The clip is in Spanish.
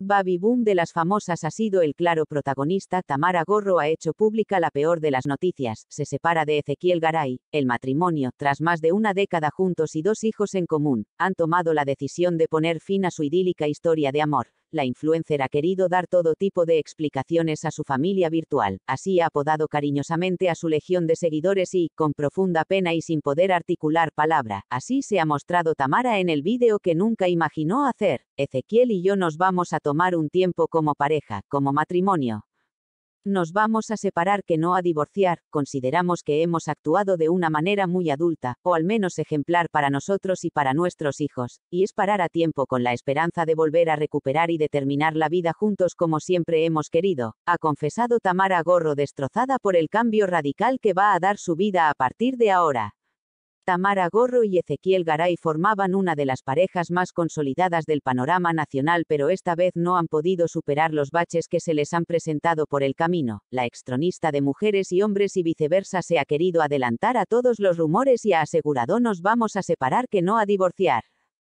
Baby Boom de las famosas ha sido el claro protagonista. Tamara Gorro ha hecho pública la peor de las noticias. Se separa de Ezequiel Garay. El matrimonio, tras más de una década juntos y dos hijos en común, han tomado la decisión de poner fin a su idílica historia de amor la influencer ha querido dar todo tipo de explicaciones a su familia virtual, así ha apodado cariñosamente a su legión de seguidores y, con profunda pena y sin poder articular palabra, así se ha mostrado Tamara en el vídeo que nunca imaginó hacer. Ezequiel y yo nos vamos a tomar un tiempo como pareja, como matrimonio, nos vamos a separar que no a divorciar, consideramos que hemos actuado de una manera muy adulta, o al menos ejemplar para nosotros y para nuestros hijos, y es parar a tiempo con la esperanza de volver a recuperar y determinar la vida juntos como siempre hemos querido, ha confesado Tamara Gorro destrozada por el cambio radical que va a dar su vida a partir de ahora. Tamara Gorro y Ezequiel Garay formaban una de las parejas más consolidadas del panorama nacional, pero esta vez no han podido superar los baches que se les han presentado por el camino. La extronista de mujeres y hombres y viceversa se ha querido adelantar a todos los rumores y ha asegurado nos vamos a separar que no a divorciar.